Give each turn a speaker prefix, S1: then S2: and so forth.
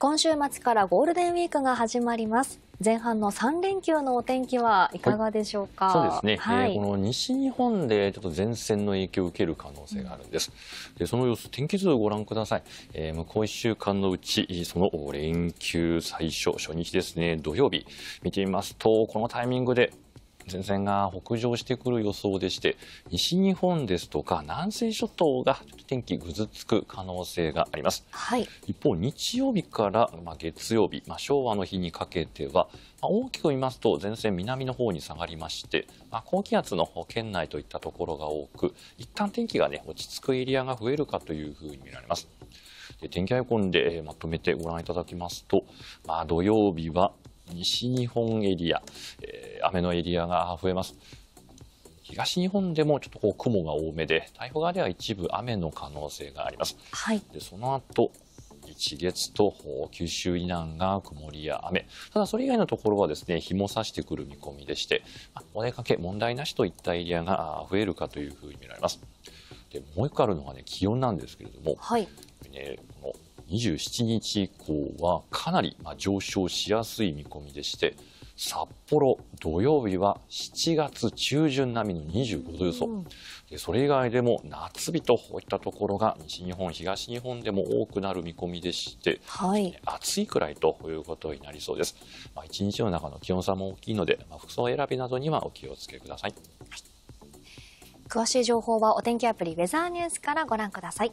S1: 今週末からゴールデンウィークが始まります前半の三連休のお天気はいかがでしょうか、はい、そうですね、はい、えー、この西日本でちょっと前線の影響を受ける可能性があるんです、うん、でその様子天気図をご覧ください、えー、向こう一週間のうちその連休最初初日ですね土曜日見てみますとこのタイミングで前線が北上してくる予想でして、西日本ですとか南西諸島が天気ぐずつく可能性があります。はい、一方、日曜日から、ま月曜日、まあ、昭和の日にかけては、ま大きく見ますと前線南の方に下がりまして、まあ、高気圧の圏内といったところが多く、一旦天気が、ね、落ち着くエリアが増えるかというふうに見られます。で天気アイコンでまとめてご覧いただきますと、まあ、土曜日は西日本エリア、えー雨のエリアが増えます。東日本でもちょっとこう雲が多めで、台風側では一部雨の可能性があります。はい、でその後一月と九州以南が曇りや雨。ただそれ以外のところはですね、日も差してくる見込みでして、お出かけ問題なしといったエリアが増えるかというふうに見られます。で、もう一個あるのがね、気温なんですけれども、はい、ね、この27日以降はかなりまあ、上昇しやすい見込みでして、札幌、土曜日は7月中旬並みの25度予想、うん、でそれ以外でも夏日といったところが西日本、東日本でも多くなる見込みでして、はい、暑いくらいということになりそうです。まあ、1日の中の気温差も大きいので、まあ、服装選びなどにはお気をつけください。詳しい情報はお天気アプリウェザーニュースからご覧ください。